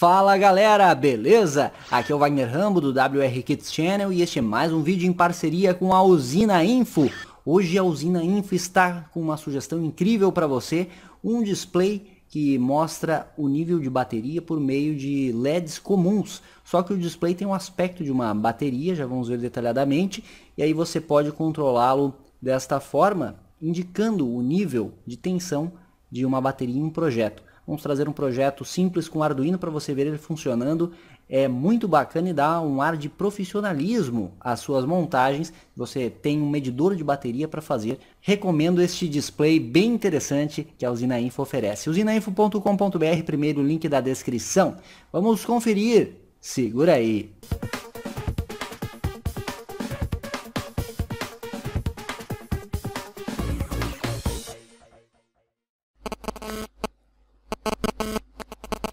Fala galera, beleza? Aqui é o Wagner Rambo do WR Kids Channel e este é mais um vídeo em parceria com a Usina Info. Hoje a Usina Info está com uma sugestão incrível para você, um display que mostra o nível de bateria por meio de LEDs comuns. Só que o display tem um aspecto de uma bateria, já vamos ver detalhadamente, e aí você pode controlá-lo desta forma, indicando o nível de tensão de uma bateria em um projeto. Vamos trazer um projeto simples com Arduino para você ver ele funcionando. É muito bacana e dá um ar de profissionalismo às suas montagens. Você tem um medidor de bateria para fazer. Recomendo este display bem interessante que a Usina Info oferece. usinainfo.com.br, primeiro link da descrição. Vamos conferir. Segura aí.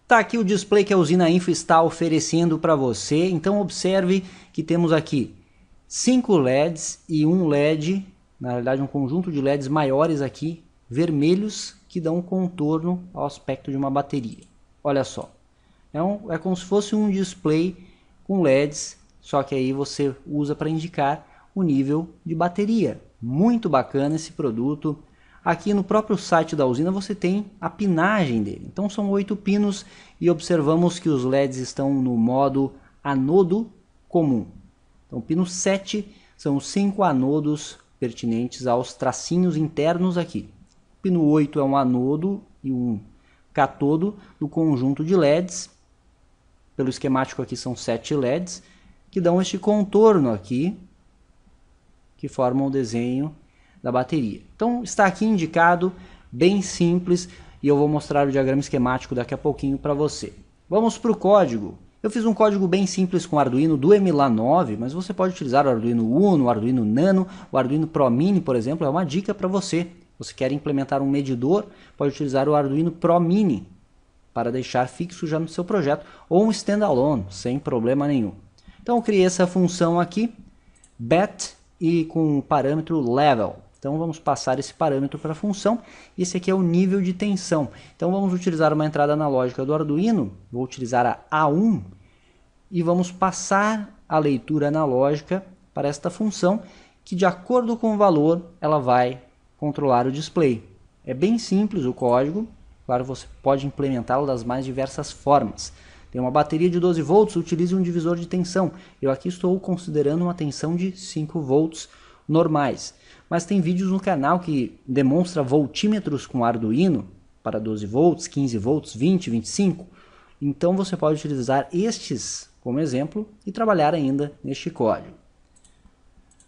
Tá aqui o display que a usina Info está oferecendo para você. Então observe que temos aqui cinco LEDs e um LED, na verdade um conjunto de LEDs maiores aqui, vermelhos, que dão um contorno ao aspecto de uma bateria. Olha só, é, um, é como se fosse um display com LEDs, só que aí você usa para indicar o nível de bateria. Muito bacana esse produto. Aqui no próprio site da usina você tem a pinagem dele. Então são oito pinos e observamos que os LEDs estão no modo anodo comum. Então pino 7 são os cinco anodos pertinentes aos tracinhos internos aqui. Pino 8 é um anodo e um catodo do conjunto de LEDs. Pelo esquemático aqui são sete LEDs que dão este contorno aqui que formam o desenho da bateria. Então está aqui indicado, bem simples, e eu vou mostrar o diagrama esquemático daqui a pouquinho para você. Vamos para o código. Eu fiz um código bem simples com Arduino do MLA 9, mas você pode utilizar o Arduino Uno, o Arduino Nano, o Arduino Pro Mini, por exemplo, é uma dica para você. Você quer implementar um medidor, pode utilizar o Arduino Pro Mini para deixar fixo já no seu projeto, ou um standalone, sem problema nenhum. Então eu criei essa função aqui, bet, e com o parâmetro level. Então vamos passar esse parâmetro para a função. Esse aqui é o nível de tensão. Então vamos utilizar uma entrada analógica do Arduino, vou utilizar a A1 e vamos passar a leitura analógica para esta função que de acordo com o valor ela vai controlar o display. É bem simples o código, claro você pode implementá-lo das mais diversas formas. Tem uma bateria de 12 volts, utilize um divisor de tensão. Eu aqui estou considerando uma tensão de 5 volts normais mas tem vídeos no canal que demonstra voltímetros com Arduino para 12 volts, 15 volts, 20, 25. Então você pode utilizar estes como exemplo e trabalhar ainda neste código.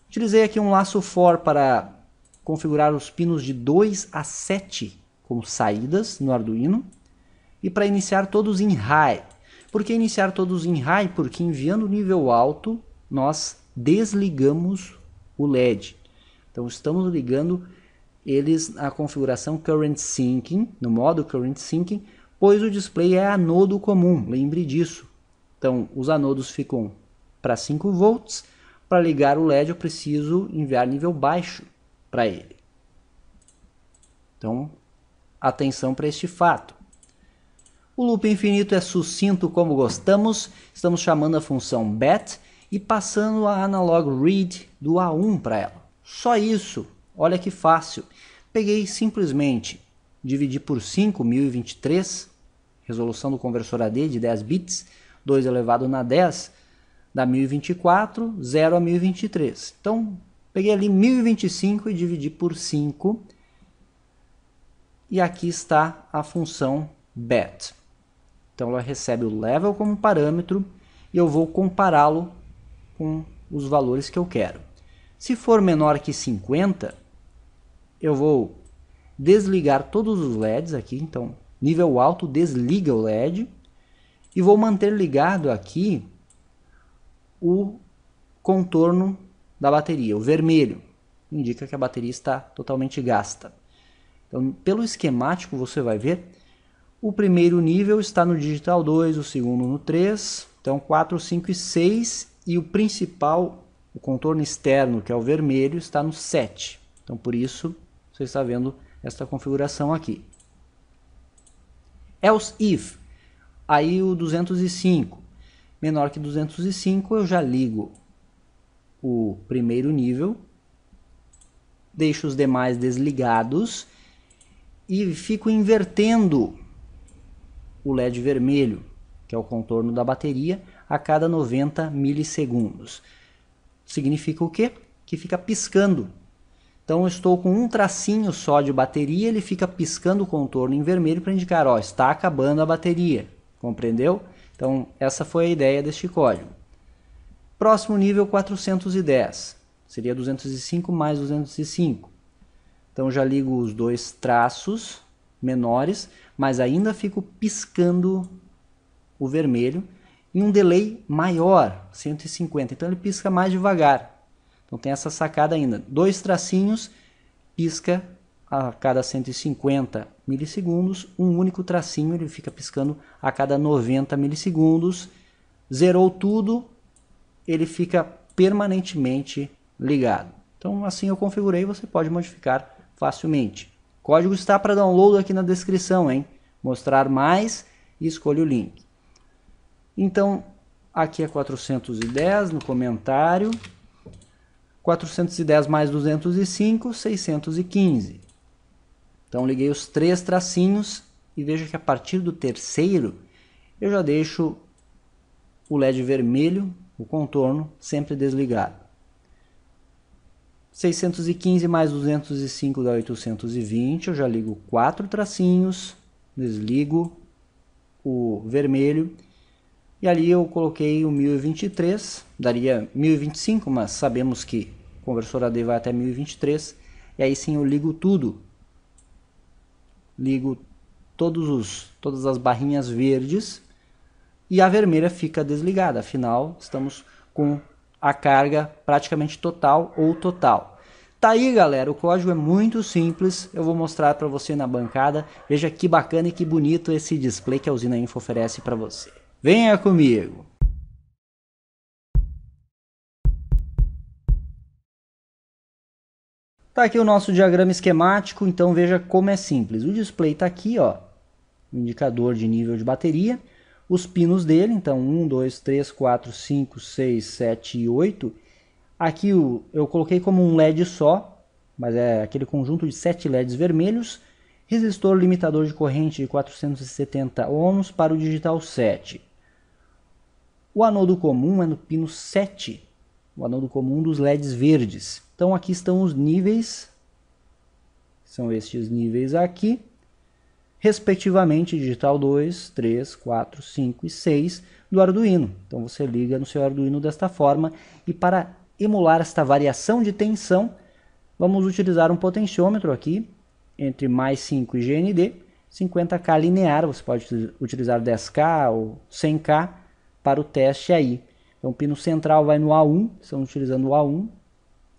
Utilizei aqui um laço for para configurar os pinos de 2 a 7 como saídas no Arduino e para iniciar todos em high. Por que iniciar todos em high? Porque enviando o nível alto, nós desligamos o LED. Então estamos ligando eles à configuração Current Syncing, no modo Current Syncing, pois o display é anodo comum, lembre disso. Então os anodos ficam para 5 volts. Para ligar o LED eu preciso enviar nível baixo para ele. Então atenção para este fato. O loop infinito é sucinto como gostamos, estamos chamando a função bat e passando a analog read do A1 para ela. Só isso. Olha que fácil. Peguei simplesmente, dividi por 5.023, resolução do conversor AD de 10 bits, 2 elevado na 10, dá 1024, 0 a 1023. Então, peguei ali 1025 e dividi por 5. E aqui está a função bet. Então, ela recebe o level como parâmetro e eu vou compará-lo com os valores que eu quero. Se for menor que 50, eu vou desligar todos os LEDs aqui, então nível alto desliga o LED e vou manter ligado aqui o contorno da bateria, o vermelho, indica que a bateria está totalmente gasta. Então, pelo esquemático você vai ver, o primeiro nível está no digital 2, o segundo no 3, então 4, 5 e 6 e o principal o contorno externo, que é o vermelho, está no 7. Então, por isso, você está vendo esta configuração aqui. Else if, aí o 205. Menor que 205, eu já ligo o primeiro nível, deixo os demais desligados e fico invertendo o LED vermelho, que é o contorno da bateria, a cada 90 milissegundos significa o quê? Que fica piscando. Então eu estou com um tracinho só de bateria, ele fica piscando o contorno em vermelho para indicar, ó, está acabando a bateria. Compreendeu? Então essa foi a ideia deste código. Próximo nível 410. Seria 205 mais 205. Então já ligo os dois traços menores, mas ainda fico piscando o vermelho em um delay maior, 150. Então ele pisca mais devagar. Então tem essa sacada ainda. Dois tracinhos, pisca a cada 150 milissegundos. Um único tracinho, ele fica piscando a cada 90 milissegundos. Zerou tudo, ele fica permanentemente ligado. Então assim eu configurei, você pode modificar facilmente. O código está para download aqui na descrição, hein? Mostrar mais e escolha o link. Então, aqui é 410 no comentário. 410 mais 205, 615. Então, liguei os três tracinhos e veja que a partir do terceiro, eu já deixo o LED vermelho, o contorno, sempre desligado. 615 mais 205 dá 820, eu já ligo quatro tracinhos, desligo o vermelho e ali eu coloquei o 1023, daria 1025, mas sabemos que o conversor AD vai até 1023. E aí sim eu ligo tudo. Ligo todos os, todas as barrinhas verdes e a vermelha fica desligada. Afinal, estamos com a carga praticamente total ou total. Tá aí, galera, o código é muito simples, eu vou mostrar para você na bancada. Veja que bacana e que bonito esse display que a usina Info oferece para você. Venha comigo! Tá aqui o nosso diagrama esquemático, então veja como é simples. O display está aqui, ó, o indicador de nível de bateria, os pinos dele, então 1, 2, 3, 4, 5, 6, 7 e 8. Aqui eu coloquei como um LED só, mas é aquele conjunto de 7 LEDs vermelhos, resistor limitador de corrente de 470 ohms para o digital 7. O anodo comum é no pino 7, o anodo comum é dos LEDs verdes. Então aqui estão os níveis, são estes níveis aqui, respectivamente digital 2, 3, 4, 5 e 6 do Arduino. Então você liga no seu Arduino desta forma e para emular esta variação de tensão, vamos utilizar um potenciômetro aqui entre mais 5 e GND, 50K linear, você pode utilizar 10K ou 100K, para o teste aí. Então, o pino central vai no A1, estamos utilizando o A1,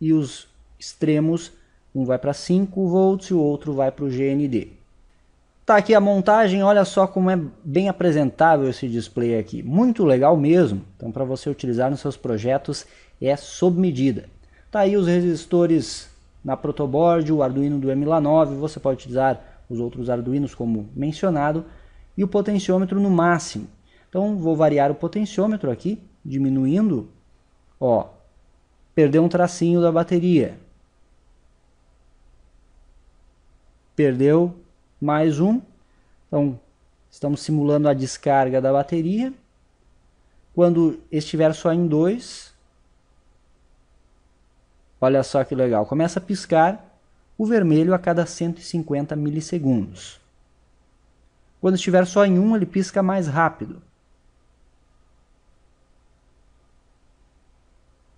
e os extremos, um vai para 5 volts e o outro vai para o GND. Tá aqui a montagem, olha só como é bem apresentável esse display aqui. Muito legal mesmo, então para você utilizar nos seus projetos é sob medida. Tá aí os resistores na protoboard, o Arduino do MLA9, você pode utilizar os outros Arduinos como mencionado, e o potenciômetro no máximo. Então, vou variar o potenciômetro aqui, diminuindo. Ó, perdeu um tracinho da bateria. Perdeu mais um. Então, estamos simulando a descarga da bateria. Quando estiver só em 2, olha só que legal, começa a piscar o vermelho a cada 150 milissegundos. Quando estiver só em 1, um, ele pisca mais rápido.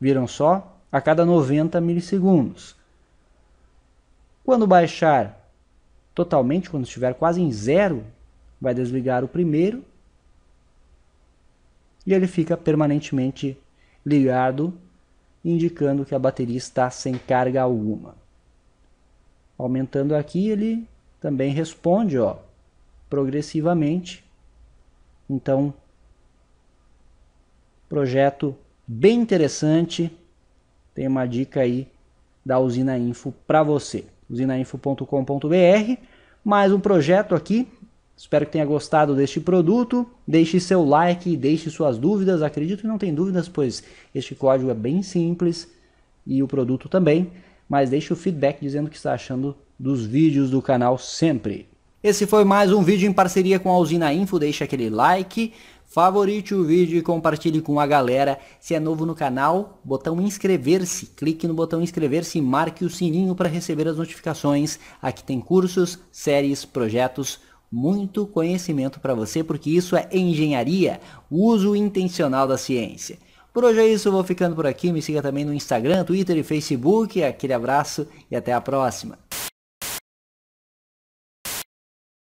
Viram só? A cada 90 milissegundos. Quando baixar totalmente, quando estiver quase em zero, vai desligar o primeiro e ele fica permanentemente ligado, indicando que a bateria está sem carga alguma. Aumentando aqui, ele também responde ó, progressivamente. Então, projeto bem interessante. Tem uma dica aí da Usina Info para você. usinainfo.com.br. Mais um projeto aqui. Espero que tenha gostado deste produto. Deixe seu like, deixe suas dúvidas. Acredito que não tem dúvidas, pois este código é bem simples e o produto também. Mas deixe o feedback dizendo o que está achando dos vídeos do canal sempre. Esse foi mais um vídeo em parceria com a Usina Info. Deixe aquele like. Favorite o vídeo e compartilhe com a galera. Se é novo no canal, botão inscrever-se. Clique no botão inscrever-se e marque o sininho para receber as notificações. Aqui tem cursos, séries, projetos, muito conhecimento para você, porque isso é engenharia, uso intencional da ciência. Por hoje é isso, vou ficando por aqui. Me siga também no Instagram, Twitter e Facebook. Aquele abraço e até a próxima.